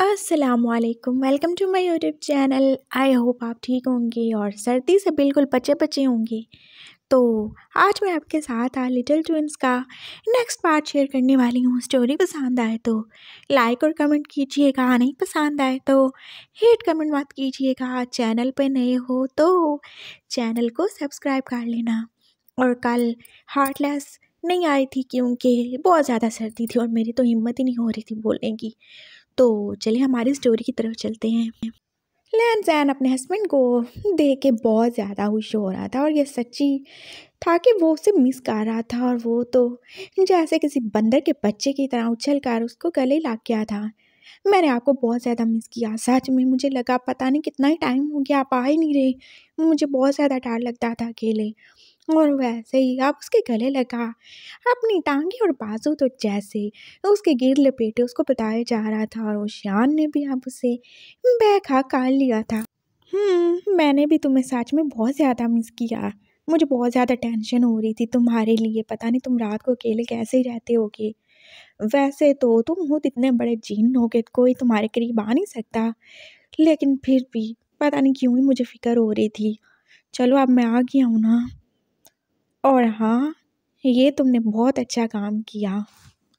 असलकम welcome to my YouTube channel I hope आप ठीक होंगे और सर्दी से बिल्कुल बचे बचे होंगे तो आज मैं आपके साथ आ लिटिल ट्विंस का नेक्स्ट पार्ट शेयर करने वाली हूँ स्टोरी पसंद आए तो लाइक और कमेंट कीजिएगा नहीं पसंद आए तो हेट कमेंट मत कीजिएगा चैनल पे नए हो तो चैनल को सब्सक्राइब कर लेना और कल हार्टलेस नहीं आई थी क्योंकि बहुत ज़्यादा सर्दी थी और मेरी तो हिम्मत ही नहीं हो रही थी बोलने की तो चलिए हमारी स्टोरी की तरफ चलते हैं लैन जैन अपने हस्बैंड को देख के बहुत ज़्यादा खुश हो रहा था और ये सच्ची था कि वो उसे मिस कर रहा था और वो तो जैसे किसी बंदर के बच्चे की तरह उछल कर उसको गले ला गया था मैंने आपको बहुत ज़्यादा मिस किया सच में मुझे लगा पता नहीं कितना ही टाइम हो गया आप आ ही नहीं रहे मुझे बहुत ज़्यादा डर लगता था अकेले और वैसे ही आप उसके गले लगा अपनी टांगे और बाजू तो जैसे उसके गिर लपेटे उसको बताया जा रहा था और ओशियान ने भी आप उसे बहखा काल लिया था हम्म, मैंने भी तुम्हें सच में बहुत ज़्यादा मिस किया मुझे बहुत ज़्यादा टेंशन हो रही थी तुम्हारे लिए पता नहीं तुम रात को अकेले कैसे रहते होगे वैसे तो तुम हो इतने बड़े जीन हो गए कोई तुम्हारे करीब आ नहीं सकता लेकिन फिर भी पता नहीं क्यों ही मुझे फ़िक्र हो रही थी चलो अब मैं आ गया हूँ ना और हाँ ये तुमने बहुत अच्छा काम किया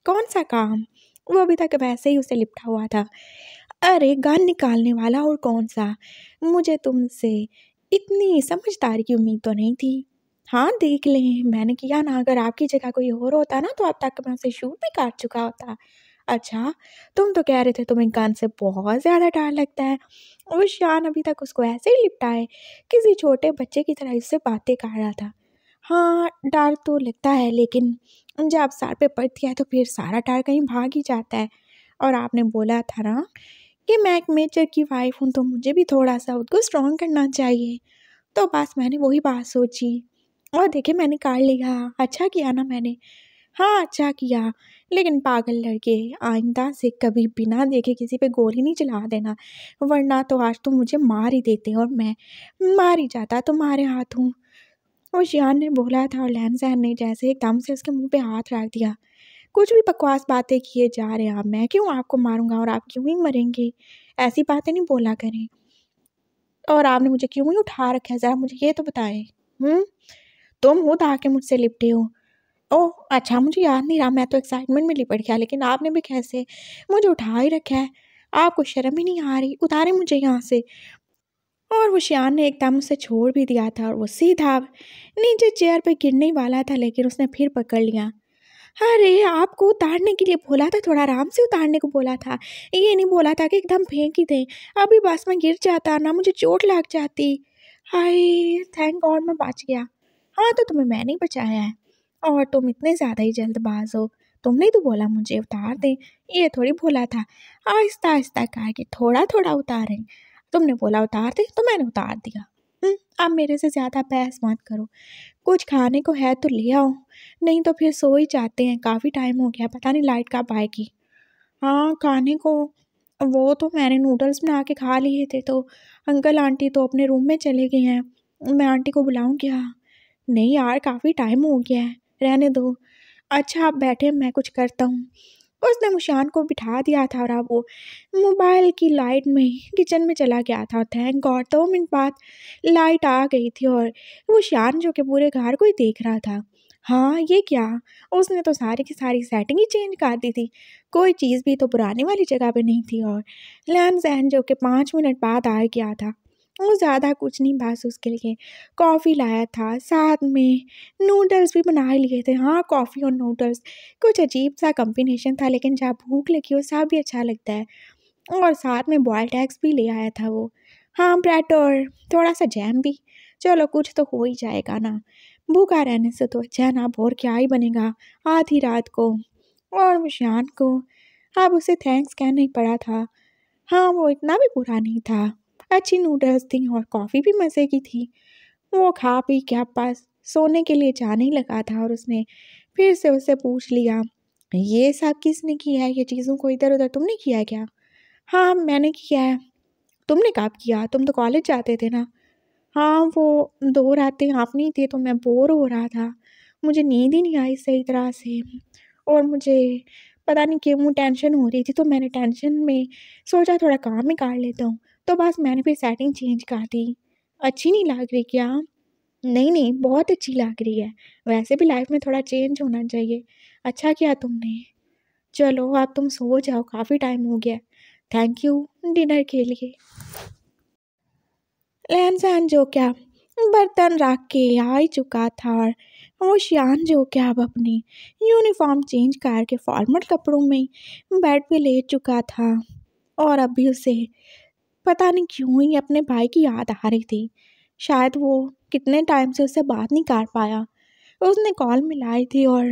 कौन सा काम वो अभी तक वैसे ही उसे लिपटा हुआ था अरे गान निकालने वाला और कौन सा मुझे तुमसे इतनी समझदारी की उम्मीद तो नहीं थी हाँ देख लें मैंने किया ना अगर आपकी जगह कोई और होता ना तो अब तक मैं उसे शूट भी काट चुका होता अच्छा तुम तो कह रहे थे तुम्हें गान से बहुत ज़्यादा डर लगता है और शान अभी तक उसको ऐसे ही लिपटाए किसी छोटे बच्चे की तरह इससे बातें कर रहा था हाँ डर तो लगता है लेकिन जब सार पे पड़ती है तो फिर सारा डर कहीं भाग ही जाता है और आपने बोला था ना कि मैं एक मेजर की वाइफ हूँ तो मुझे भी थोड़ा सा उसको स्ट्रॉन्ग करना चाहिए तो बस मैंने वही बात सोची और देखे मैंने काट लिया अच्छा किया ना मैंने हाँ अच्छा किया लेकिन पागल लड़के आइंदा से कभी बिना देखे किसी पे गोली नहीं चला देना वरना तो आज तो मुझे मार ही देते और मैं मार ही जाता तुम्हारे तो हूँ और शियान ने बोला था और लहन सहन ने जैसे एकदम से उसके मुंह पे हाथ रख दिया कुछ भी बकवास बातें किए जा रहे आप मैं क्यों आपको मारूंगा और आप क्यों ही मरेंगे ऐसी बातें नहीं बोला करें और आपने मुझे क्यों ही उठा रखा है ज़रा मुझे ये तो बताएं हम्म? तुम हो आके मुझसे लिपटे हो ओह अच्छा मुझे याद नहीं रहा मैं तो एक्साइटमेंट में लिपट गया लेकिन आपने भी कैसे मुझे उठा ही रखा है आपको शर्म ही नहीं आ रही उतारे मुझे यहाँ से और वो श्यान ने एकदम उसे छोड़ भी दिया था और वो सीधा नीचे चेयर पर गिरने वाला था लेकिन उसने फिर पकड़ लिया अरे आपको उतारने के लिए बोला था थोड़ा आराम से उतारने को बोला था ये नहीं बोला था कि एकदम फेंक ही दें अभी बस में गिर जाता ना मुझे चोट लग जाती हाय थैंक गॉड मैं बच गया हाँ तो तुम्हें मैंने ही बचाया है और तुम इतने ज़्यादा ही जल्दबाज हो तुमने तो बोला मुझे उतार दें ये थोड़ी बोला था आहिस्ता आहिस्ता करके थोड़ा थोड़ा उतारें तुमने बोला उतार दे तो मैंने उतार दिया हम्म, अब मेरे से ज़्यादा बहस मत करो कुछ खाने को है तो ले आओ नहीं तो फिर सो ही जाते हैं काफ़ी टाइम हो गया पता नहीं लाइट कब आएगी हाँ खाने को वो तो मैंने नूडल्स बना के खा लिए थे तो अंकल आंटी तो अपने रूम में चले गए हैं मैं आंटी को बुलाऊं क्या नहीं यार काफ़ी टाइम हो गया है रहने दो अच्छा आप बैठे मैं कुछ करता हूँ उसने मुशान को बिठा दिया था और अब वो मोबाइल की लाइट में ही किचन में चला गया था और थैंक गॉड दो मिनट बाद लाइट आ गई थी और मुशान जो कि पूरे घर को ही देख रहा था हाँ ये क्या उसने तो सारी की सारी सेटिंग ही चेंज कर दी थी कोई चीज़ भी तो पुराने वाली जगह पे नहीं थी और लैन जहन जो कि पाँच मिनट बाद आ गया था वो ज़्यादा कुछ नहीं बस उसके लिए कॉफ़ी लाया था साथ में नूडल्स भी बना लिए थे हाँ कॉफ़ी और नूडल्स कुछ अजीब सा कम्बिनेशन था लेकिन जहाँ भूख लगी हो सब भी अच्छा लगता है और साथ में बॉयल टैक्स भी ले आया था वो हाँ ब्रेड और थोड़ा सा जैम भी चलो कुछ तो हो ही जाएगा ना भूखा रहने से तो अच्छा ना और क्या ही बनेगा आधी रात को और मुशान को अब उसे थैंक्स कहना ही पड़ा था हाँ वो इतना भी बुरा नहीं था अच्छी नूडल्स थी और कॉफ़ी भी मज़े की थी वो खा पी के पास सोने के लिए जाने ही लगा था और उसने फिर से उससे पूछ लिया ये सब किसने किया है ये चीज़ों को इधर उधर तुमने किया है क्या हाँ मैंने किया है तुमने कब किया तुम तो कॉलेज जाते थे ना हाँ वो दो रातें आप नहीं थे तो मैं बोर हो रहा था मुझे नींद ही नहीं आई सही तरह से और मुझे पता नहीं क्यों टेंशन हो रही थी तो मैंने टेंशन में सोचा थोड़ा काम ही काट लेता हूँ तो बस मैंने फिर सेटिंग चेंज कर दी अच्छी नहीं लग रही क्या नहीं नहीं बहुत अच्छी लग रही है वैसे भी लाइफ में थोड़ा चेंज होना चाहिए अच्छा किया तुमने चलो अब तुम सो जाओ काफ़ी टाइम हो गया थैंक यू डिनर के लिए लहन सहन जो क्या बर्तन रख के आ ही चुका था वो शान जो क्या अब अपनी यूनिफॉर्म चेंज करके फॉर्मल कपड़ों में बेड पे लेट चुका था और अभी उसे पता नहीं क्यों ही अपने भाई की याद आ रही थी शायद वो कितने टाइम से उससे बात नहीं कर पाया उसने कॉल मिलाई थी और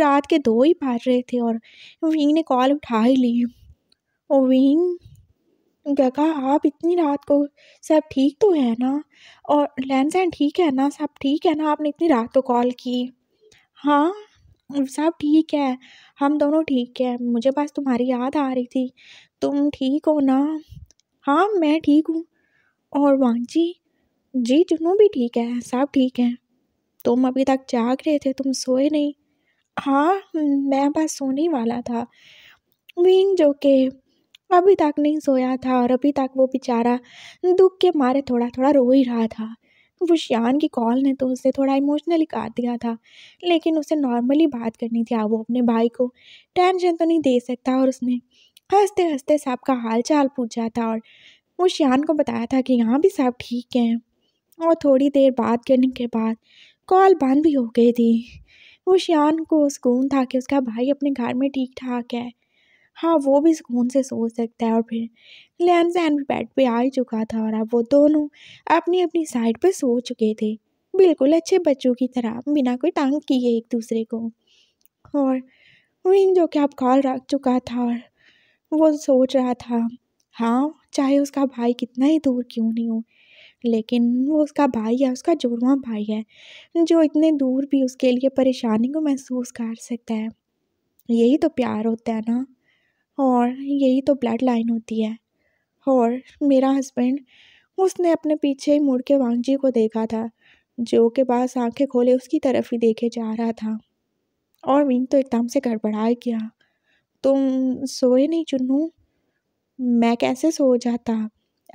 रात के दो ही बाज रहे थे और वीन ने कॉल उठा ही ली और वीन कहा आप इतनी रात को सब ठीक तो है ना और लहन सहन ठीक है ना सब ठीक है ना आपने इतनी रात को कॉल की हाँ सब ठीक है हम दोनों ठीक है मुझे बस तुम्हारी याद आ रही थी तुम ठीक हो ना हाँ मैं ठीक हूँ और वांची जी जुनू भी ठीक है सब ठीक हैं तुम अभी तक जाग रहे थे तुम सोए नहीं हाँ मैं बस सोने वाला था विंग जो के अभी तक नहीं सोया था और अभी तक वो बेचारा दुख के मारे थोड़ा थोड़ा रो ही रहा था वो शान की कॉल ने तो उसे थोड़ा इमोशनली काट दिया था लेकिन उसे नॉर्मली बात करनी थी अब वो अपने भाई को टेंशन तो नहीं दे सकता और उसने हंसते हंसते साहब का हाल चाल पूछा था और वो श्यान को बताया था कि यहाँ भी साहब ठीक हैं और थोड़ी देर बात करने के बाद कॉल बंद भी हो गई थी वो मुशियान को सुकून था कि उसका भाई अपने घर में ठीक ठाक है हाँ वो भी सुकून से सो सकता है और फिर लैन सैन भी बेड पे आ ही चुका था और अब वो दोनों अपनी अपनी साइड पर सो चुके थे बिल्कुल अच्छे बच्चों की तरह बिना कोई तंग किए एक दूसरे को और विन जो कि अब कॉल रख चुका था और वो सोच रहा था हाँ चाहे उसका भाई कितना ही दूर क्यों नहीं हो लेकिन वो उसका भाई है उसका जुड़वा भाई है जो इतने दूर भी उसके लिए परेशानी को महसूस कर सकता है यही तो प्यार होता है ना और यही तो ब्लड लाइन होती है और मेरा हस्बैंड उसने अपने पीछे मुड़ के वांगजी को देखा था जो के पास आंखें खोले उसकी तरफ ही देखे जा रहा था और विंग तो एकदम से गड़बड़ा गया तुम सोए नहीं चुन्नू मैं कैसे सो जाता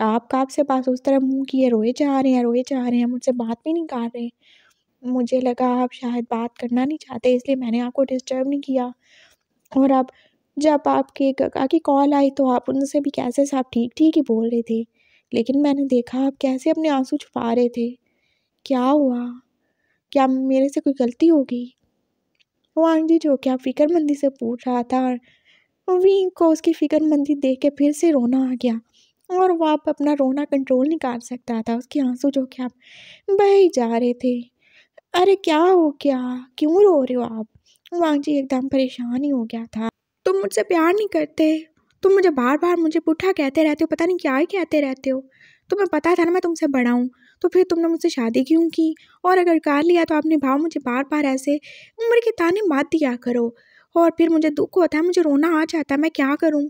आप काब से पास उस तरह मुंह किए रोए जा रहे हैं रोए जा रहे हैं मुझसे बात भी नहीं कर रहे मुझे लगा आप शायद बात करना नहीं चाहते इसलिए मैंने आपको डिस्टर्ब नहीं किया और अब जब आपके कका की कॉल आई तो आप उनसे भी कैसे साहब ठीक ठीक ही बोल रहे थे लेकिन मैंने देखा आप कैसे अपने आंसू छुपा रहे थे क्या हुआ क्या मेरे से कोई गलती हो गई जी जो क्या फिक्रमंदी से पूछ रहा था और वी को उसकी फिक्रमंदी देख के फिर से रोना आ गया और वह आप अपना रोना कंट्रोल नहीं कर सकता था उसके आंसू जो कि आप बह ही जा रहे थे अरे क्या हो क्या क्यों रो रहे हो आप जी एकदम परेशान ही हो गया था तुम मुझसे प्यार नहीं करते तुम मुझे बार बार मुझे पुठा कहते रहते हो पता नहीं क्या ही कहते रहते हो तुम्हें पता था ना मैं तुमसे बड़ा हूँ तो फिर तुमने मुझसे शादी क्यों की और अगर कर लिया तो आपने भाव मुझे बार बार ऐसे उम्र के ताने मात दिया करो और फिर मुझे दुख होता है मुझे रोना आ जाता है मैं क्या करूं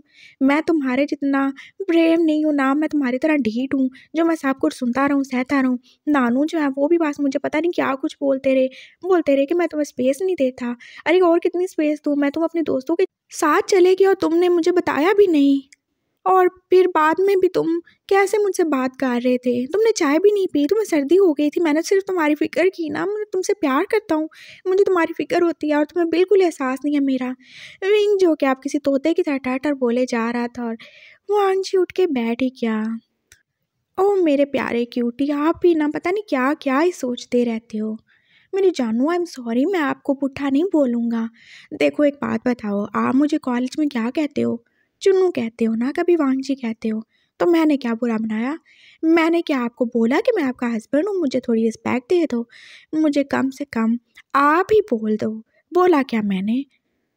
मैं तुम्हारे जितना प्रेम नहीं हूँ ना मैं तुम्हारी तरह ढीठ हूँ जो मैं सब कुछ सुनता रहूँ सहता रहूँ नानू जो है वो भी बस मुझे पता नहीं क्या कुछ बोलते रहे बोलते रहे कि मैं तुम्हें स्पेस नहीं देता अरे और कितनी स्पेस दूँ मैं तुम अपने दोस्तों के साथ चले और तुमने मुझे बताया भी नहीं और फिर बाद में भी तुम कैसे मुझसे बात कर रहे थे तुमने चाय भी नहीं पी तुम्हें सर्दी हो गई थी मैंने सिर्फ तुम्हारी फ़िक्र की ना मैं तुमसे प्यार करता हूँ मुझे तुम्हारी फ़िक्र होती है और तुम्हें बिल्कुल एहसास नहीं है मेरा विंग जो कि आप किसी तोते की तरह टटर बोले जा रहा था और वो आंशी उठ के बैठ ही क्या ओ मेरे प्यारे क्यूटी आप भी ना पता नहीं क्या क्या ही सोचते रहते हो मेरी जानू आई एम सॉरी मैं आपको पुट्ठा नहीं बोलूँगा देखो एक बात बताओ आप मुझे कॉलेज में क्या कहते हो चुन्नू कहते हो ना कभी जी कहते हो तो मैंने क्या बुरा बनाया मैंने क्या आपको बोला कि मैं आपका हस्बैंड हूँ मुझे थोड़ी रिस्पेक्ट दे दो मुझे कम से कम आप ही बोल दो बोला क्या मैंने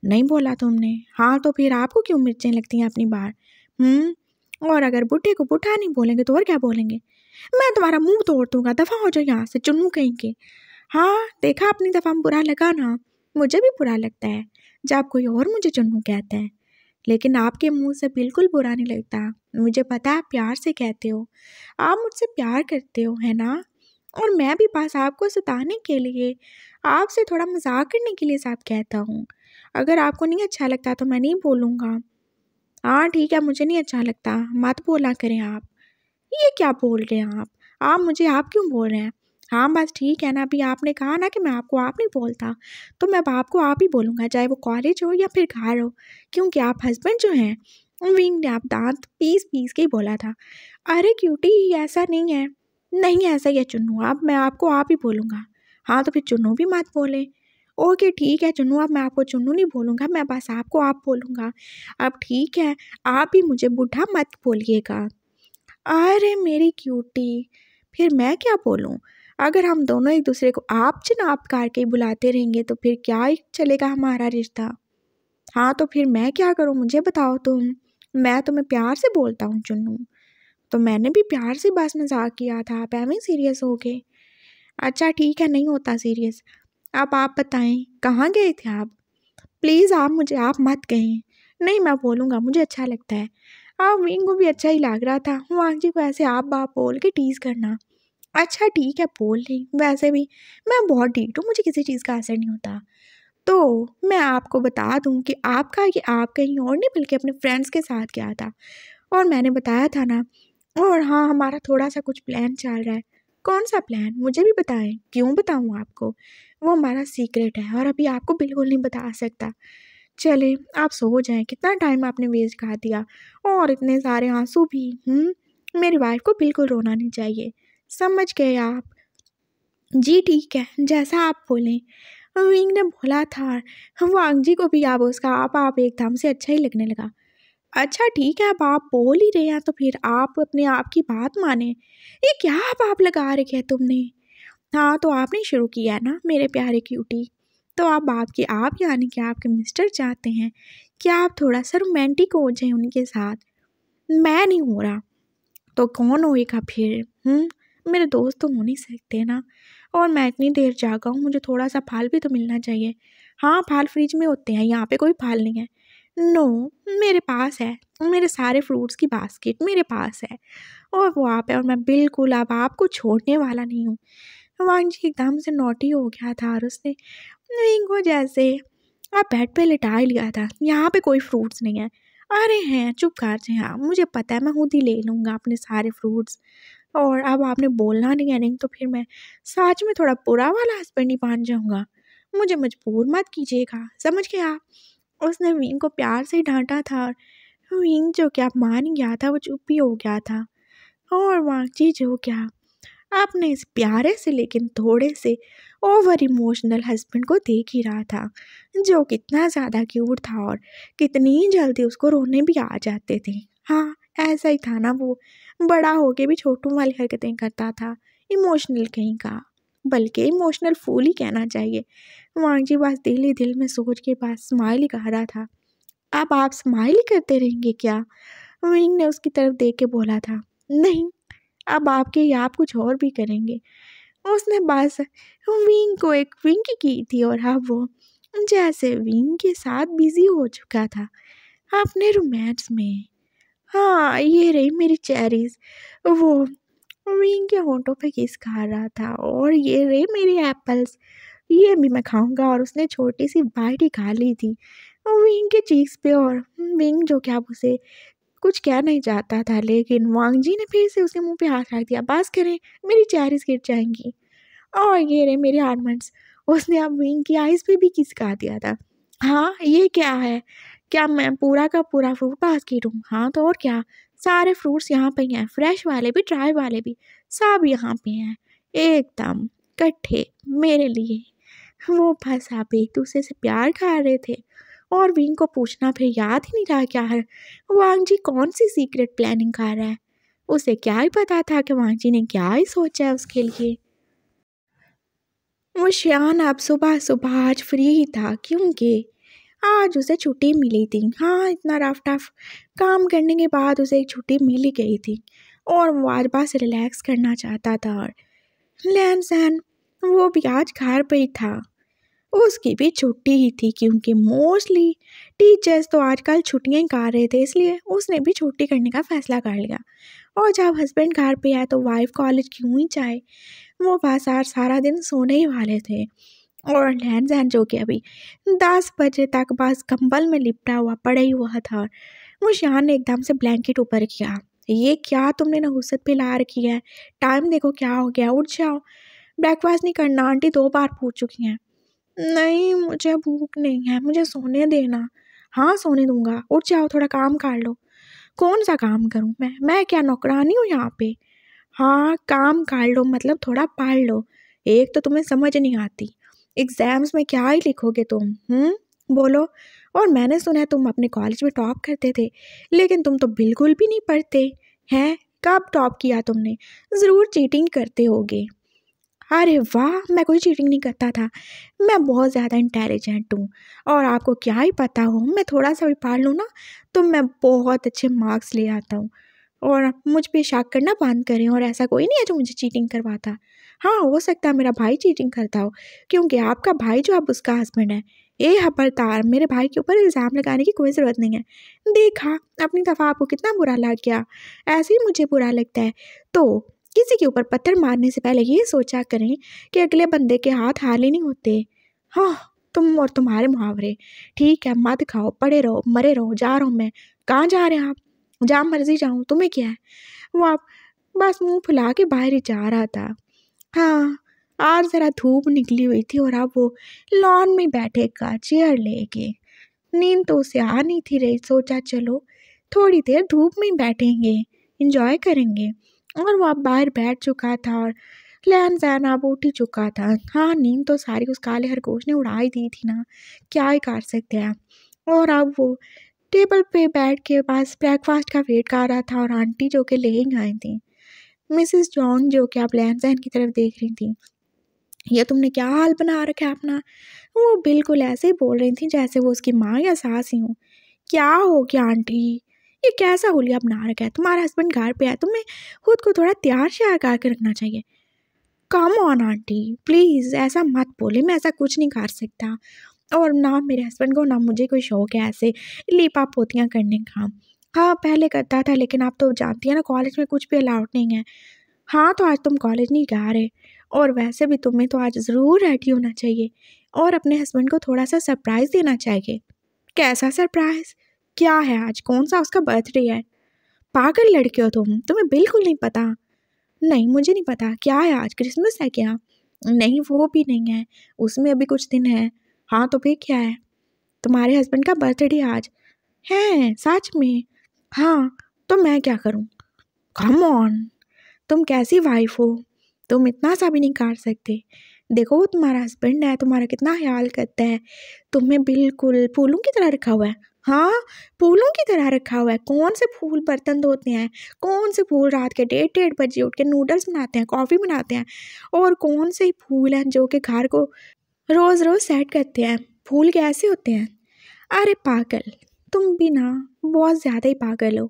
नहीं बोला तुमने हाँ तो फिर आपको क्यों मिर्चें लगती हैं अपनी बार हम्म और अगर बुढ़े को बुढ़ा नहीं बोलेंगे तो और क्या बोलेंगे मैं तुम्हारा मुंह तोड़ दूंगा दफ़ा हो जाओ यहाँ से चुन्नू कहीं के हाँ देखा अपनी दफ़ा बुरा लगा ना मुझे भी बुरा लगता है जब कोई और मुझे चुन्नू कहता है लेकिन आपके मुंह से बिल्कुल बुरा नहीं लगता मुझे पता है प्यार से कहते हो आप मुझसे प्यार करते हो है ना और मैं भी बस आपको सताने के लिए आपसे थोड़ा मजाक करने के लिए साथ कहता हूँ अगर आपको नहीं अच्छा लगता तो मैं नहीं बोलूँगा हाँ ठीक है मुझे नहीं अच्छा लगता मत बोला करें आप ये क्या बोल रहे हैं आप आप मुझे आप क्यों बोल रहे हैं हाँ बस ठीक है ना अभी आपने कहा ना कि मैं आपको आप नहीं बोलता तो मैं अब आपको आप ही बोलूँगा चाहे वो कॉलेज हो या फिर घर हो क्योंकि आप हस्बैंड जो हैं विंग ने आप दांत पीस पीस के ही बोला था अरे क्यूटी ऐसा नहीं है नहीं ऐसा ही है चुन्नू अब मैं आपको आप ही बोलूँगा हाँ तो फिर चुन्नू भी मत बोले ओके ठीक है चुन्नू अब मैं आपको चुन्नू नहीं बोलूँगा मैं बस आपको आप बोलूँगा अब ठीक है आप ही मुझे बूढ़ा मत बोलिएगा अरे मेरी क्यूटी फिर मैं क्या बोलूँ अगर हम दोनों एक दूसरे को आप कार के बुलाते रहेंगे तो फिर क्या चलेगा हमारा रिश्ता हाँ तो फिर मैं क्या करूँ मुझे बताओ तुम मैं तुम्हें प्यार से बोलता हूँ चुन्नू तो मैंने भी प्यार से बस मजाक किया था आप एवं सीरियस हो गए अच्छा ठीक है नहीं होता सीरियस अब आप बताएं कहाँ गए थे आप प्लीज़ आप मुझे आप मत कहें नहीं मैं बोलूँगा मुझे अच्छा लगता है आप हाँ, विंग को भी अच्छा ही लग रहा था वांग जी को ऐसे आप बाप बोल के टीज़ करना अच्छा ठीक है बोल रही वैसे भी मैं बहुत ठीक हूँ मुझे किसी चीज़ का असर नहीं होता तो मैं आपको बता दूँ कि आपका कि आप कहीं और नहीं बल्कि अपने फ्रेंड्स के साथ गया था और मैंने बताया था ना और हाँ हमारा थोड़ा सा कुछ प्लान चल रहा है कौन सा प्लान मुझे भी बताएं क्यों बताऊँ आपको वो हमारा सीक्रेट है और अभी आपको बिल्कुल नहीं बता सकता चले आप सो जाएं कितना टाइम आपने वेस्ट कर दिया और इतने सारे आंसू भी हम्म? मेरी वाइफ को बिल्कुल रोना नहीं चाहिए समझ गए आप जी ठीक है जैसा आप बोलें विंग ने बोला था वांग जी को भी आप उसका आप आप एकदम से अच्छा ही लगने लगा अच्छा ठीक है अब आप बोल ही रहे हैं तो फिर आप अपने आप की बात माने ये क्या आप आप लगा रखे हैं तुमने हाँ तो आपने शुरू किया है ना मेरे प्यारे की उटी तो आप बाप की आप यानी कि आपके मिस्टर चाहते हैं कि आप थोड़ा सा रोमांटिक हो जाए उनके साथ मैं नहीं हो रहा तो कौन होएगा फिर हम्म मेरे दोस्त तो हो नहीं सकते ना और मैं इतनी देर जागा हूँ मुझे थोड़ा सा फाल भी तो मिलना चाहिए हाँ फाल फ्रिज में होते हैं यहाँ पे कोई फाल नहीं है नो मेरे पास है मेरे सारे फ्रूट्स की बास्केट मेरे पास है और वो आप है और मैं बिल्कुल अब आपको छोड़ने वाला नहीं हूँ वांग जी एकदम से नोटी हो गया था और उसने वो जैसे आप बेड पे लिटा लिया था यहाँ पे कोई फ्रूट्स नहीं है अरे हैं चुप कर जी हाँ मुझे पता है मैं खुद ही ले लूँगा अपने सारे फ्रूट्स और अब आपने बोलना नहीं है नहीं तो फिर मैं सच में थोड़ा बुरा वाला हस्बैंड ही बन जाऊँगा मुझे मजबूर मत कीजिएगा समझ गया उसने विंग को प्यार से डांटा था और विंग जो क्या मान गया था वो चुप ही हो गया था और जी जो क्या आपने इस प्यारे से लेकिन थोड़े से ओवर इमोशनल हस्बैंड को देख ही रहा था जो कितना ज़्यादा क्यूट था और कितनी जल्दी उसको रोने भी आ जाते थे हाँ ऐसा ही था ना वो बड़ा होके भी छोटू वाली हरकतें करता था इमोशनल कहीं का बल्कि इमोशनल फूल ही कहना चाहिए वांग जी बस दिल ही दिल में सोच के पास स्माइल ही कह रहा था अब आप स्माइल करते रहेंगे क्या विंग ने उसकी तरफ देख के बोला था नहीं अब आपके या आप कुछ और भी करेंगे उसने बस विंग को एक विंग की थी और अब वो जैसे विंग के साथ बिज़ी हो चुका था अपने रोमांस में हाँ ये रही मेरी चेरीज वो रिंग के होंठों पे किस खा रहा था और ये रहे मेरे एप्पल्स ये भी मैं खाऊंगा और उसने छोटी सी बाइट ही खा ली थी विंग के चीक्स पे और विंग हम्म, जो कि आप उसे कुछ कह नहीं चाहता था लेकिन वांग जी ने फिर से उसके मुंह पे हाथ रख दिया बस करें मेरी चेरीज गिर जाएंगी और ये रहे मेरे आलमंड्स उसने अब विंग की आइस पे भी किस खा दिया था हाँ ये क्या है क्या मैं पूरा का पूरा फ्रूट बास्केट हूँ हाँ तो और क्या सारे फ्रूट्स यहाँ पे हैं फ्रेश वाले भी ड्राई वाले भी सब यहाँ पे हैं एकदम कट्ठे मेरे लिए वो बस आप एक दूसरे से प्यार खा रहे थे और विंग को पूछना फिर याद ही नहीं रहा क्या है वांग जी कौन सी सीक्रेट प्लानिंग कर रहा है उसे क्या ही पता था कि वांग जी ने क्या ही सोचा है उसके लिए वो श्यान अब सुबह सुबह आज फ्री ही था क्योंकि आज उसे छुट्टी मिली थी हाँ इतना रफ टफ काम करने के बाद उसे एक छुट्टी मिल गई थी और वो आज बस रिलैक्स करना चाहता था और लैन सहन वो भी आज घर पर ही था उसकी भी छुट्टी ही थी क्योंकि मोस्टली टीचर्स तो आजकल छुट्टियाँ कर रहे थे इसलिए उसने भी छुट्टी करने का फ़ैसला कर लिया और जब हस्बैंड घर पे आए तो वाइफ कॉलेज क्यों ही जाए वो बस आज सारा दिन सोने ही वाले थे और रहन सहन जो कि अभी दस बजे तक बस कंबल में लिपटा हुआ पड़ा ही हुआ था मुशियान ने एकदम से ब्लैंकेट ऊपर किया ये क्या तुमने नहुसत फैला रखी है टाइम देखो क्या हो गया उठ जाओ ब्रेकफास्ट नहीं करना आंटी दो बार पूछ चुकी हैं नहीं मुझे भूख नहीं है मुझे सोने देना हाँ सोने दूंगा उठ जाओ थोड़ा काम कर लो कौन सा काम करूँ मैं मैं क्या नौकरानी हूँ यहाँ पे हाँ काम कर लो मतलब थोड़ा पढ़ लो एक तो तुम्हें समझ नहीं आती एग्ज़ाम्स में क्या ही लिखोगे तुम हम्म बोलो और मैंने सुना है तुम अपने कॉलेज में टॉप करते थे लेकिन तुम तो बिल्कुल भी नहीं पढ़ते हैं कब टॉप किया तुमने ज़रूर चीटिंग करते होगे अरे वाह मैं कोई चीटिंग नहीं करता था मैं बहुत ज़्यादा इंटेलिजेंट हूँ और आपको क्या ही पता हो मैं थोड़ा सा भी पढ़ लूँ ना तो मैं बहुत अच्छे मार्क्स ले आता हूँ और मुझ पे शक करना बंद करें और ऐसा कोई नहीं है जो मुझे चीटिंग करवाता हाँ हो सकता है मेरा भाई चीटिंग करता हो क्योंकि आपका भाई जो आप उसका हस्बैंड है ये हबरदार मेरे भाई के ऊपर इल्ज़ाम लगाने की कोई ज़रूरत नहीं है देखा अपनी दफ़ा आपको कितना बुरा लग गया ऐसे ही मुझे बुरा लगता है तो किसी के ऊपर पत्थर मारने से पहले ये सोचा करें कि अगले बंदे के हाथ हाले नहीं होते हाँ तुम और तुम्हारे मुहावरे ठीक है मत खाओ पड़े रहो मरे रहो जा रहा हूँ मैं कहाँ जा रहे हैं आप जहाँ मर्जी जाऊँ तुम्हें क्या है वो आप बस मुंह फुला के बाहर ही जा रहा था हाँ आज ज़रा धूप निकली हुई थी और अब वो लॉन में बैठेगा चेयर लेके नींद तो उसे आ नहीं थी रही सोचा चलो थोड़ी देर धूप में बैठेंगे इंजॉय करेंगे और वो अब बाहर बैठ चुका था और लहन सहन अब उठ ही चुका था हाँ नींद तो सारी उस काले खरगोश ने उड़ा ही दी थी ना क्या ही कर सकते हैं और अब वो टेबल पे बैठ के पास ब्रेकफास्ट का वेट कर रहा था और आंटी जो कि ले ही आई थी मिसिस जॉन्ग जो कि आप लहन सहन की तरफ देख रही थी यह तुमने क्या हाल बना रखा है अपना वो बिल्कुल ऐसे ही बोल रही थी जैसे वो उसकी माँ या सास ही हूँ क्या हो क्या आंटी ये कैसा होलिया बना रखा है तुम्हारा हस्बैंड घर पे है तुम्हें खुद को थोड़ा तैयार श्यार करके रखना चाहिए कम ऑन आंटी प्लीज़ ऐसा मत बोले मैं ऐसा कुछ नहीं कर सकता और ना मेरे हस्बैंड को ना मुझे कोई शौक है ऐसे लिपा पोतियाँ करने का हाँ पहले करता था लेकिन आप तो जानती हैं ना कॉलेज में कुछ भी अलाउड नहीं है हाँ तो आज तुम कॉलेज नहीं जा रहे और वैसे भी तुम्हें तो आज ज़रूर रेडी होना चाहिए और अपने हस्बैंड को थोड़ा सा सरप्राइज़ देना चाहिए कैसा सरप्राइज़ क्या है आज कौन सा उसका बर्थडे है पागल लड़के हो तुम तुम्हें बिल्कुल नहीं पता नहीं मुझे नहीं पता क्या है आज क्रिसमस है क्या नहीं वो भी नहीं है उसमें अभी कुछ दिन है हाँ तो फिर क्या है तुम्हारे हस्बैंड का बर्थडे आज है सच में हाँ तो मैं क्या करूँ कम ऑन तुम कैसी वाइफ हो तुम इतना सा भी नहीं काट सकते देखो वो तुम्हारा हस्बैंड है तुम्हारा कितना ख्याल करता है तुम्हें बिल्कुल फूलों की तरह रखा हुआ है हाँ फूलों की तरह रखा हुआ है कौन से फूल बर्तन धोते हैं कौन से फूल रात के डेढ़ डेढ़ बजे उठ के नूडल्स बनाते हैं कॉफ़ी बनाते हैं और कौन से फूल हैं जो कि घर को रोज़ रोज़ सेट करते हैं फूल कैसे होते हैं अरे पागल तुम भी ना बहुत ज़्यादा ही पागल हो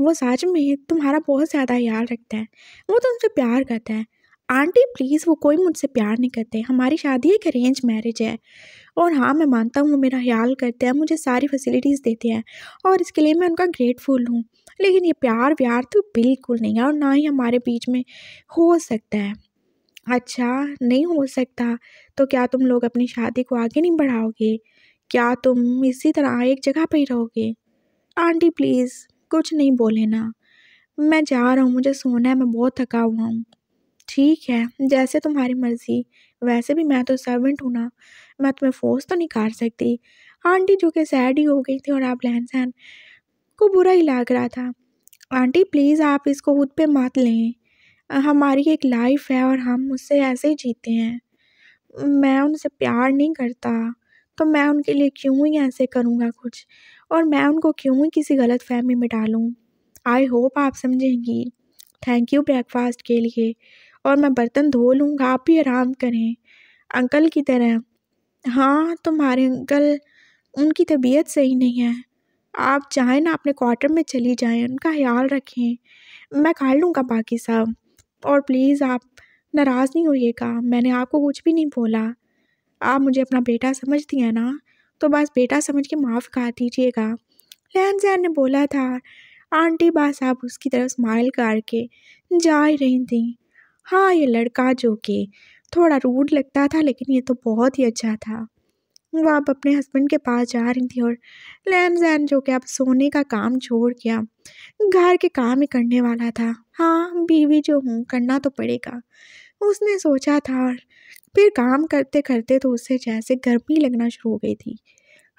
वो सच में तुम्हारा बहुत ज़्यादा ख्याल रखता है वो तुमसे तो प्यार करता है आंटी प्लीज़ वो कोई मुझसे प्यार नहीं करते हमारी शादी एक अरेंज मैरिज है और हाँ मैं मानता हूँ वो मेरा ख्याल करते हैं मुझे सारी फैसिलिटीज़ देते हैं और इसके लिए मैं उनका ग्रेटफुल हूँ लेकिन ये प्यार व्यार तो बिल्कुल नहीं है और ना ही हमारे बीच में हो सकता है अच्छा नहीं हो सकता तो क्या तुम लोग अपनी शादी को आगे नहीं बढ़ाओगे क्या तुम इसी तरह एक जगह पर ही रहोगे आंटी प्लीज़ कुछ नहीं बोले ना मैं जा रहा हूँ मुझे सोना है मैं बहुत थका हुआ हूँ ठीक है जैसे तुम्हारी मर्ज़ी वैसे भी मैं तो सर्वेंट हूँ ना मैं तुम्हें फोर्स तो नहीं कर सकती आंटी जो कि सैड ही हो गई थी और आप लहन सहन को बुरा ही लग रहा था आंटी प्लीज़ आप इसको खुद पे मत लें हमारी एक लाइफ है और हम उससे ऐसे ही जीते हैं मैं उनसे प्यार नहीं करता तो मैं उनके लिए क्यों ही ऐसे करूँगा कुछ और मैं उनको क्यों ही किसी गलत फहमी में डालूँ आई होप आप समझेंगी थैंक यू ब्रेकफास्ट के लिए और मैं बर्तन धो लूँगा आप भी आराम करें अंकल की तरह हाँ तुम्हारे अंकल उनकी तबीयत सही नहीं है आप चाहें ना अपने क्वार्टर में चली जाएं उनका ख्याल रखें मैं खा लूँगा बाकी सब और प्लीज़ आप नाराज़ नहीं होइएगा मैंने आपको कुछ भी नहीं बोला आप मुझे अपना बेटा समझती हैं ना तो बस बेटा समझ के माफ़ कर दीजिएगा लहन जैन ने बोला था आंटी बस आप उसकी तरफ स्माइल करके जा ही रही थी हाँ ये लड़का जो कि थोड़ा रूड लगता था लेकिन ये तो बहुत ही अच्छा था वो आप अपने हस्बैंड के पास जा रही थी और लैन जैन जो कि आप सोने का काम छोड़ गया घर के काम ही करने वाला था हाँ बीवी जो हूँ करना तो पड़ेगा उसने सोचा था और फिर काम करते करते तो उसे जैसे गर्मी लगना शुरू हो गई थी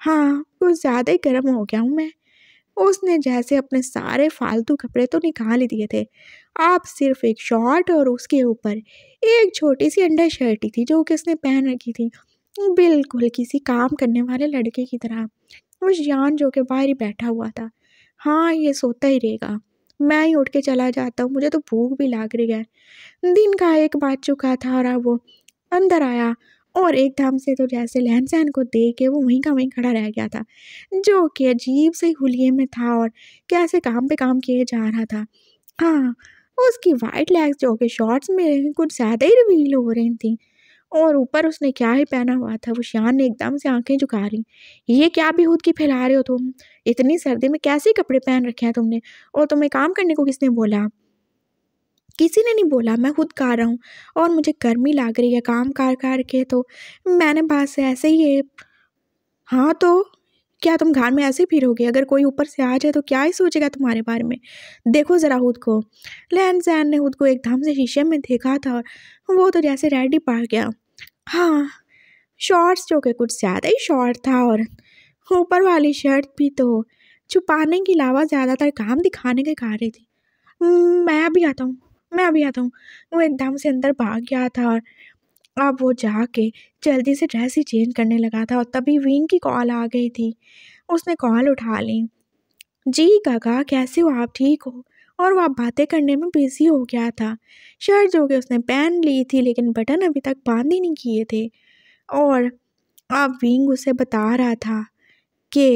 हाँ कुछ ज़्यादा ही गर्म हो गया हूँ मैं उसने जैसे अपने सारे फालतू कपड़े तो निकाल ही दिए थे आप सिर्फ एक शॉर्ट और उसके ऊपर एक छोटी सी अंडर शर्ट ही थी जो कि उसने पहन रखी थी बिल्कुल किसी काम करने वाले लड़के की तरह उस जान जो के बाहर ही बैठा हुआ था हाँ ये सोता ही रहेगा मैं ही उठ के चला जाता हूँ मुझे तो भूख भी लग रही है दिन का एक बात चुका था और अब वो अंदर आया और एक धाम से तो जैसे लहन सहन को देख के वो वहीं का वहीं खड़ा रह गया था जो कि अजीब से हुलिये में था और कैसे काम पे काम किए जा रहा था हाँ उसकी वाइट लेग्स जो कि शॉर्ट्स में कुछ ज़्यादा ही रिवील हो रही थी और ऊपर उसने क्या ही पहना हुआ था वो शान ने एकदम से आंखें झुका रही ये क्या बेहूद की फैला रहे हो तुम इतनी सर्दी में कैसे कपड़े पहन रखे हैं तुमने और तुम्हें काम करने को किसने बोला किसी ने नहीं बोला मैं खुद गा रहा हूँ और मुझे गर्मी लग रही है काम कार कार के तो मैंने बात से ऐसे ही है हाँ तो क्या तुम घर में ऐसे ही फिरोगे अगर कोई ऊपर से आ जाए तो क्या ही सोचेगा तुम्हारे बारे में देखो ज़रा खुद को लैन जैन ने खुद को एकदम से शीशे में देखा था और वो तो जैसे रेडी पा गया हाँ शॉर्ट्स जो कि कुछ ज़्यादा ही शॉर्ट था और ऊपर वाली शर्ट भी तो छुपाने के अलावा ज़्यादातर काम दिखाने के कार्य थी मैं अभी आता हूँ मैं अभी आता हूँ वो एकदम से अंदर भाग गया था और अब वो जाके जल्दी से ड्रेस ही चेंज करने लगा था और तभी विंग की कॉल आ गई थी उसने कॉल उठा ली जी काका कैसे हो आप ठीक हो और वह बातें करने में बिजी हो गया था शर्ट जो कि उसने पहन ली थी लेकिन बटन अभी तक बांध ही नहीं किए थे और अब विंग उसे बता रहा था कि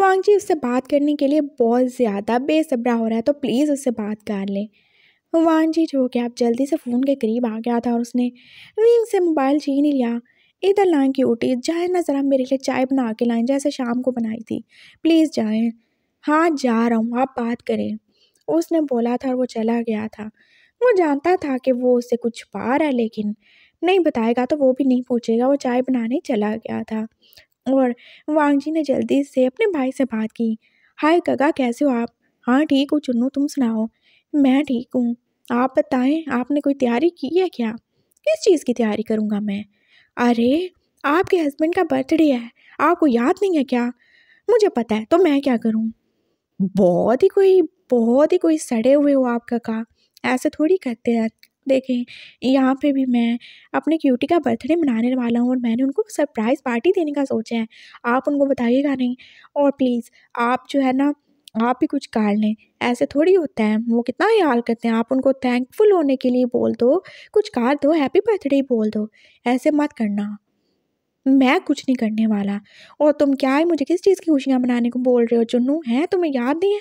वांग जी उससे बात करने के लिए बहुत ज़्यादा बेसब्रा हो रहा है तो प्लीज़ उससे बात कर लें जी जो कि आप जल्दी से फ़ोन के करीब आ गया था और उसने वींग से मोबाइल छीन ही लिया इधर लाइन की उठी जाए ना ज़रा मेरे लिए चाय बना के लाएँ जैसे शाम को बनाई थी प्लीज़ जाए हाँ जा रहा हूँ आप बात करें उसने बोला था और वो चला गया था वो जानता था कि वो उससे कुछ पा रहा है लेकिन नहीं बताएगा तो वो भी नहीं पूछेगा वो चाय बनाने चला गया था और जी ने जल्दी से अपने भाई से बात की हाय कगा कैसे हो आप हाँ ठीक हो चुनू तुम सुनाओ मैं ठीक हूँ आप बताएं आपने कोई तैयारी की है क्या किस चीज़ की तैयारी करूँगा मैं अरे आपके हस्बैंड का बर्थडे है आपको याद नहीं है क्या मुझे पता है तो मैं क्या करूँ बहुत ही कोई बहुत ही कोई सड़े हुए हो आपका का ऐसे थोड़ी करते हैं देखें यहाँ पे भी मैं अपने क्यूटी का बर्थडे मनाने वाला हूँ और मैंने उनको सरप्राइज़ पार्टी देने का सोचा है आप उनको बताइएगा नहीं और प्लीज़ आप जो है ना आप भी कुछ कार लें ऐसे थोड़ी होता है वो कितना याद करते हैं आप उनको थैंकफुल होने के लिए बोल दो कुछ कार दो हैप्पी बर्थडे बोल दो ऐसे मत करना मैं कुछ नहीं करने वाला और तुम क्या है मुझे किस चीज़ की खुशियाँ मनाने को बोल रहे हो चुन्नू हैं तुम्हें याद नहीं है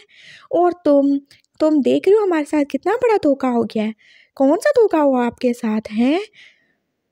और तुम तुम देख रहे हो हमारे साथ कितना बड़ा धोखा हो गया है कौन सा धोखा हुआ आपके साथ हैं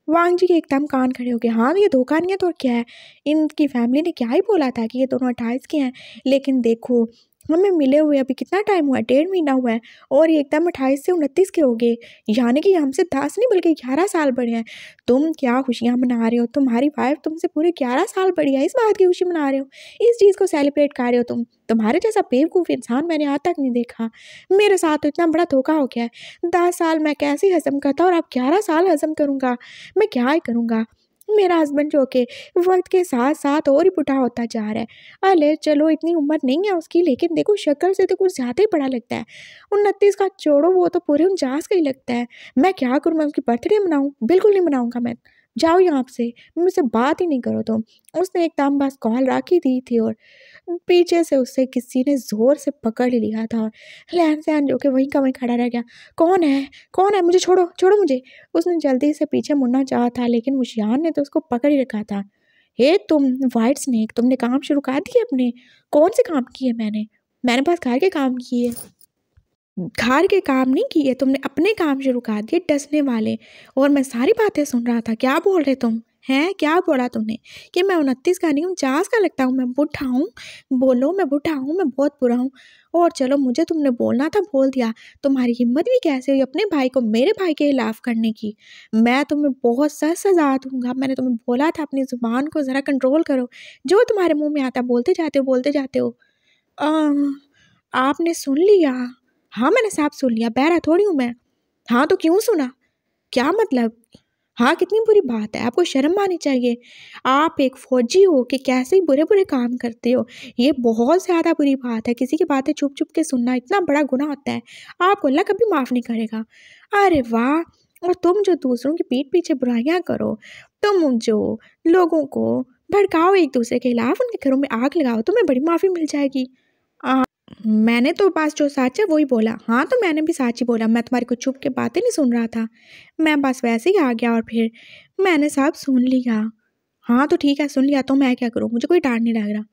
वांग जी के एकदम कान खड़े हो गए हाँ ये धोखा नहीं है तो क्या है इनकी फैमिली ने क्या ही बोला था कि ये दोनों अट्ठाईस के हैं लेकिन देखो हमें मिले हुए अभी कितना टाइम हुआ है डेढ़ महीना हुआ है और ये एकदम अट्ठाईस से उनतीस के हो गए यानी कि हमसे दस नहीं बल्कि ग्यारह साल बड़े हैं तुम क्या खुशियाँ मना रहे हो तुम्हारी वाइफ तुमसे पूरे ग्यारह साल बड़ी है इस बात की खुशी मना रहे हो इस चीज़ को सेलिब्रेट कर रहे हो तुम तुम्हारे जैसा बेवकूफ़ इंसान मैंने आज तक नहीं देखा मेरे साथ तो इतना बड़ा धोखा हो गया है दस साल मैं कैसे हजम करता और अब ग्यारह साल हजम करूँगा मैं क्या ही करूँगा मेरा हस्बैंड जो के वक्त के साथ साथ और ही बुढ़ा होता जा रहा है अले चलो इतनी उम्र नहीं है उसकी लेकिन देखो शक्ल से तो कुछ ज़्यादा ही बड़ा लगता है उनतीस का चोड़ो वो तो पूरे उनचास का ही लगता है मैं क्या करूँ मैं उसकी बर्थडे मनाऊँ बिल्कुल नहीं मनाऊँगा मैं जाओ यहाँ से मुझसे बात ही नहीं करो तुम तो। उसने दाम बस कॉल राखी दी थी और पीछे से उससे किसी ने ज़ोर से पकड़ लिया था और लहन सहन जो कि वहीं का वहीं खड़ा रह गया कौन है कौन है मुझे छोड़ो छोड़ो मुझे उसने जल्दी से पीछे मुड़ना चाहा था लेकिन मुशियान ने तो उसको पकड़ ही रखा था हे तुम वाइट स्नैक तुमने काम शुरू कर दिए अपने कौन से काम किए मैंने मैंने बस घर के काम किए घर के काम नहीं किए तुमने अपने काम शुरू कर दिए डसने वाले और मैं सारी बातें सुन रहा था क्या बोल रहे तुम हैं क्या बोला तुमने कि मैं उनतीस का नहीं हूँ उनचास का लगता हूँ मैं बुढ़ा हूँ बोलो मैं बुढ़ा हूँ मैं बहुत बुरा हूँ और चलो मुझे तुमने बोलना था बोल दिया तुम्हारी हिम्मत भी कैसे हुई अपने भाई को मेरे भाई के खिलाफ करने की मैं तुम्हें बहुत सज सजा दूंगा मैंने तुम्हें बोला था अपनी ज़ुबान को ज़रा कंट्रोल करो जो तुम्हारे मुँह में आता बोलते जाते हो बोलते जाते हो आपने सुन लिया हाँ मैंने साफ सुन लिया बहरा थोड़ी हूँ मैं हाँ तो क्यों सुना क्या मतलब हाँ कितनी बुरी बात है आपको शर्म आनी चाहिए आप एक फ़ौजी हो कि कैसे बुरे बुरे काम करते हो ये बहुत ज़्यादा बुरी बात है किसी की बातें छुप छुप के सुनना इतना बड़ा गुना होता है आपको अल्लाह कभी माफ़ नहीं करेगा अरे वाह और तुम जो दूसरों की पीठ पीछे बुराइयाँ करो तुम जो लोगों को भड़काओ एक दूसरे के खिलाफ उनके घरों में आग लगाओ तुम्हें बड़ी माफ़ी मिल जाएगी मैंने तो बस जो सच है वही बोला हाँ तो मैंने भी सच ही बोला मैं तुम्हारी कुछ छुप के बातें नहीं सुन रहा था मैं बस वैसे ही आ गया और फिर मैंने साहब सुन लिया हाँ तो ठीक है सुन लिया तो मैं क्या करूँ मुझे कोई डांट नहीं लग रहा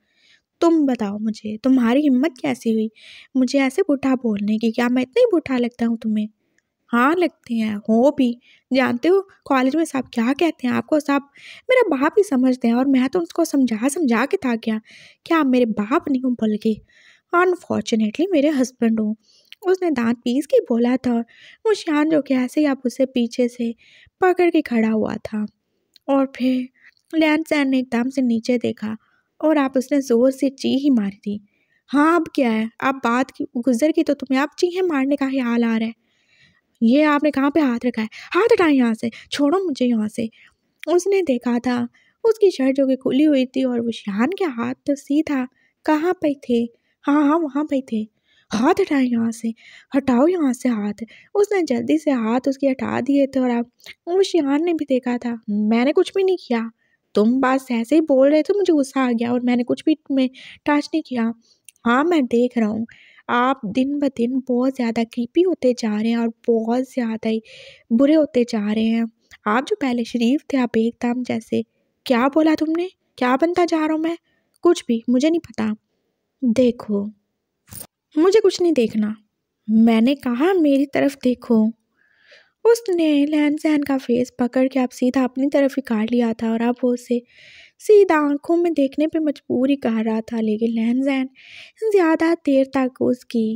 तुम बताओ मुझे तुम्हारी हिम्मत कैसी हुई मुझे ऐसे बूढ़ा बोलने की क्या मैं इतना ही बूढ़ा लगता हूँ तुम्हें हाँ लगते हैं हो भी जानते हो कॉलेज में साहब क्या कहते हैं आपको साहब मेरा बाप ही समझते हैं और मैं तो उसको समझा समझा के था क्या क्या मेरे बाप नहीं हूँ बल्कि अनफॉर्चुनेटली मेरे हस्बैंड हूँ उसने दांत पीस के बोला था वो शान जो कि ऐसे ही आप उसे पीछे से पकड़ के खड़ा हुआ था और फिर सैन ने एकदम से नीचे देखा और आप उसने ज़ोर से ची ही मार दी हाँ अब क्या है आप बात की गुजर की तो तुम्हें आप चीहे मारने का ख्याल आ रहा है ये आपने कहाँ पे हाथ रखा है हाथ हटाएं यहाँ से छोड़ो मुझे यहाँ से उसने देखा था उसकी शर्ट जो कि खुली हुई थी और वो शान के हाथ तो सी था कहाँ पे थे हाँ हाँ वहाँ पे थे हाथ हटाए यहाँ से हटाओ यहाँ से हाथ उसने जल्दी से हाथ उसके हटा दिए थे और अब शिहान ने भी देखा था मैंने कुछ भी नहीं किया तुम बस ऐसे ही बोल रहे थे मुझे गुस्सा आ गया और मैंने कुछ भी मैं टच नहीं किया हाँ मैं देख रहा हूँ आप दिन ब दिन बहुत ज़्यादा कृपी होते जा रहे हैं और बहुत ज़्यादा ही बुरे होते जा रहे हैं आप जो पहले शरीफ थे आप एकदम जैसे क्या बोला तुमने क्या बनता जा रहा हूँ मैं कुछ भी मुझे नहीं पता देखो मुझे कुछ नहीं देखना मैंने कहा मेरी तरफ देखो उसने लहन सहन का फेस पकड़ के आप सीधा अपनी तरफ ही काट लिया था और अब वो उसे सीधा आंखों में देखने पे मजबूर ही कर रहा था लेकिन लहन सहन ज़्यादा देर तक उसकी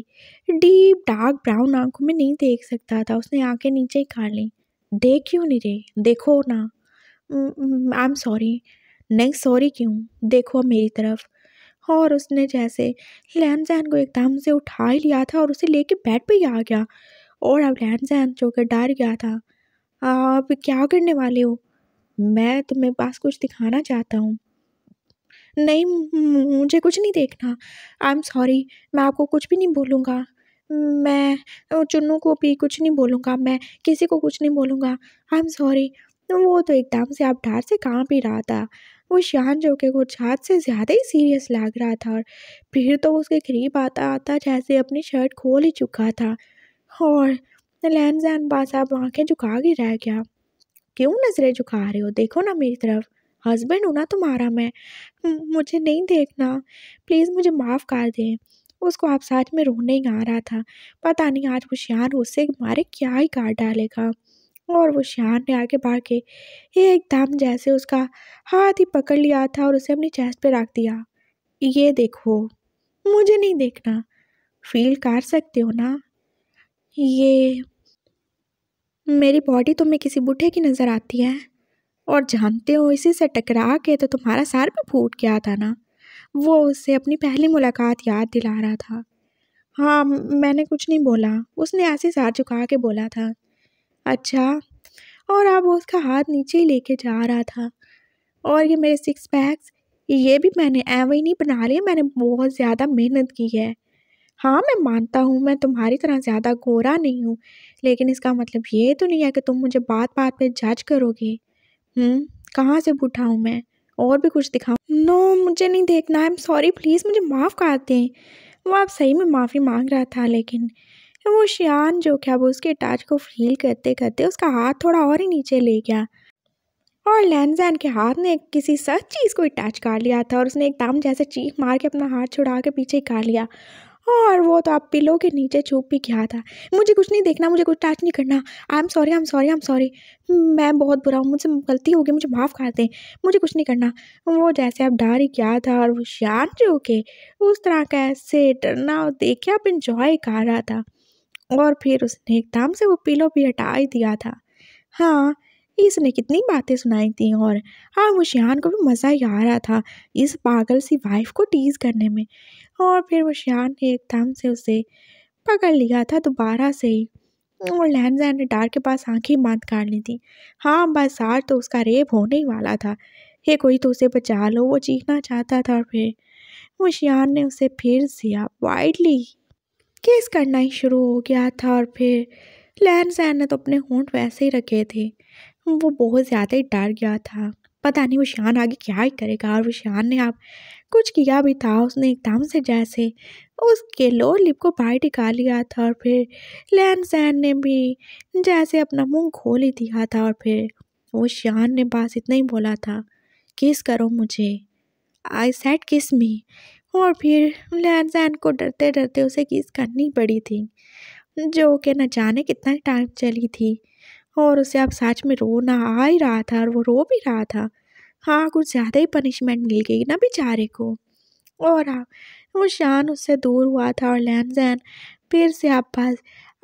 डीप डार्क ब्राउन आंखों में नहीं देख सकता था उसने आंखें नीचे ही काट ली देख क्यों नहीं रे देखो ना आई एम सॉरी नहीं सॉरी क्यों देखो मेरी तरफ और उसने जैसे लैन जैन को एकदम से उठा ही लिया था और उसे लेके बेड पे ही आ गया और अब लैन जैन जो कि डर गया था आप क्या करने वाले हो मैं तुम्हें पास कुछ दिखाना चाहता हूँ नहीं मुझे कुछ नहीं देखना आई एम सॉरी मैं आपको कुछ भी नहीं बोलूँगा मैं चुन्नू को भी कुछ नहीं बोलूँगा मैं किसी को कुछ नहीं बोलूँगा आई एम सॉरी वो तो एकदम से आप डर से कहाँ भी रहा था वो शान जो कि हाथ से ज़्यादा ही सीरियस लग रहा था और फिर तो उसके करीब आता आता जैसे अपनी शर्ट खोल ही चुका था और जहन जैन बासाब आँखें झुका के रह गया क्यों नज़रें झुका रहे हो देखो ना मेरी तरफ हस्बैंड हूँ ना तुम्हारा मैं मुझे नहीं देखना प्लीज़ मुझे माफ़ कर दें उसको आप साथ में रोने ही आ रहा था पता नहीं आज वो शान उससे मारे क्या ही काट डालेगा और वो शान ने आगे बढ़ के एकदम जैसे उसका हाथ ही पकड़ लिया था और उसे अपनी चेस्ट पे रख दिया ये देखो मुझे नहीं देखना फील कर सकते हो ना ये मेरी बॉडी तुम्हें किसी बूढ़े की नज़र आती है और जानते हो इसी से टकरा के तो तुम्हारा सर भी फूट गया था ना वो उससे अपनी पहली मुलाकात याद दिला रहा था हाँ मैंने कुछ नहीं बोला उसने ऐसे सर झुका के बोला था अच्छा और अब उसका हाथ नीचे ही लेके जा रहा था और ये मेरे सिक्स पैक्स ये भी मैंने एवं ही नहीं बना लिए मैंने बहुत ज़्यादा मेहनत की है हाँ मैं मानता हूँ मैं तुम्हारी तरह ज़्यादा गोरा नहीं हूँ लेकिन इसका मतलब ये तो नहीं है कि तुम मुझे बात बात पे जज करोगे हम्म, कहाँ से बूढ़ा हूँ मैं और भी कुछ दिखाऊँ नो no, मुझे नहीं देखना आई एम सॉरी प्लीज़ मुझे माफ़ कर दें वो आप सही में माफ़ी मांग रहा था लेकिन तो वो शियान जो क्या वो उसके टच को फील करते करते उसका हाथ थोड़ा और ही नीचे ले गया और लैनजैन के हाथ ने किसी सच चीज़ को अटैच कर लिया था और उसने एकदम जैसे चीख मार के अपना हाथ छुड़ा के पीछे कर लिया और वो तो आप पिलो के नीचे छुप भी गया था मुझे कुछ नहीं देखना मुझे कुछ टच नहीं करना I am sorry I am sorry I am sorry मैं बहुत बुरा हूँ मुझसे गलती होगी मुझे माफ़ कर दें मुझे कुछ नहीं करना वो जैसे आप डर ही गया था और वो शान जो के उस तरह कैसे डरना और देखे आप इंजॉय कर रहा था और फिर उसने एकदम से वो पिलो भी हटा ही दिया था हाँ इसने कितनी बातें सुनाई थी और हाँ मुशियान को भी मज़ा ही आ रहा था इस पागल सी वाइफ को टीज करने में और फिर मुशियान ने एकदम से उसे पकड़ लिया था दोबारा से ही और लहनजैन ने डार के पास आंखें बंद कर ली थी हाँ बस आज तो उसका रेप होने ही वाला था ये कोई तो उसे बचा लो वो चीखना चाहता था और फिर मुशियान ने उसे फिर जिया वाइडली केस करना ही शुरू हो गया था और फिर लैन सैन ने तो अपने होंठ वैसे ही रखे थे वो बहुत ज़्यादा ही डर गया था पता नहीं वो शान आगे क्या ही करेगा और वो शान ने आप कुछ किया भी था उसने एकदम से जैसे उसके लोअर लिप को बाहर निकाल लिया था और फिर लैन सैन ने भी जैसे अपना मुंह खोल ही दिया था और फिर वो शान ने बस इतना ही बोला था किस करो मुझे आई सेट किस मी और फिर लैनजैन को डरते डरते उसे किस करनी पड़ी थी जो कि न जाने कितना टाइम चली थी और उसे अब सच में रोना आ ही रहा था और वो रो भी रहा था हाँ कुछ ज़्यादा ही पनिशमेंट मिल गई ना बेचारे को और अब हाँ, वो शान उससे दूर हुआ था और लहन जैन फिर से बस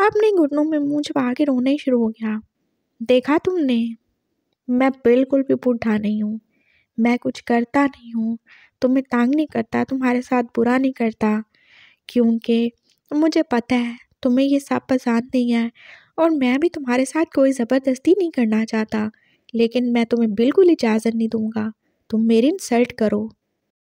अपने घुटनों में मुँह छुपा के रोना ही शुरू हो गया देखा तुमने मैं बिल्कुल भी बुढ़ा नहीं हूँ मैं कुछ करता नहीं हूँ तुम्हें तो तंग नहीं करता तुम्हारे साथ बुरा नहीं करता क्योंकि मुझे पता है तुम्हें ये सब पसंद नहीं है और मैं भी तुम्हारे साथ कोई ज़बरदस्ती नहीं करना चाहता लेकिन मैं तुम्हें बिल्कुल इजाज़त नहीं दूँगा तुम मेरी इंसल्ट करो